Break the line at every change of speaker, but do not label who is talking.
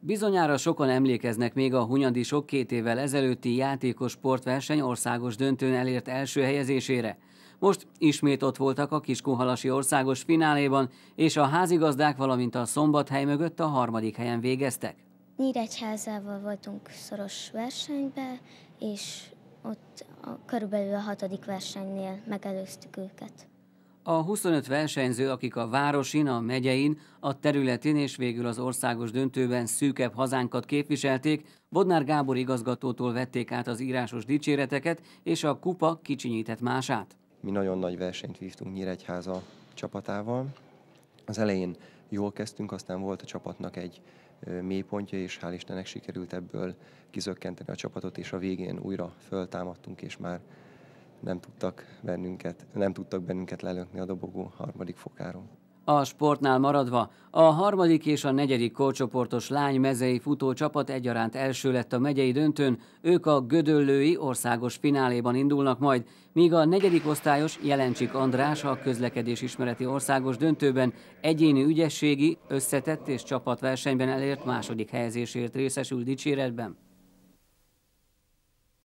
Bizonyára sokan emlékeznek még a Hunyadisok két évvel ezelőtti játékos sportverseny országos döntőn elért első helyezésére. Most ismét ott voltak a Kiskunhalasi országos fináléban, és a házigazdák, valamint a szombathely mögött a harmadik helyen végeztek.
Nyíregyházával voltunk szoros versenyben, és ott a, körülbelül a hatodik versenynél megelőztük őket.
A 25 versenyző, akik a városin, a megyein, a területén és végül az országos döntőben szűkebb hazánkat képviselték, Bodnár Gábor igazgatótól vették át az írásos dicséreteket és a kupa kicsinyített mását.
Mi nagyon nagy versenyt vívtunk Nyíregyháza csapatával. Az elején jól kezdtünk, aztán volt a csapatnak egy mélypontja, és hál' Istennek sikerült ebből kizökkenteni a csapatot, és a végén újra föltámadtunk, és már nem tudtak bennünket, nem tudtak bennünket lelökni a dobogó harmadik fokáról.
A sportnál maradva, a harmadik és a negyedik korcsoportos lány mezei futó csapat egyaránt első lett a megyei döntőn, ők a Gödöllői országos fináléban indulnak majd, míg a negyedik osztályos Jelencsik András a közlekedés ismereti országos döntőben egyéni ügyességi, összetett és csapatversenyben elért második helyezésért részesül dicséretben.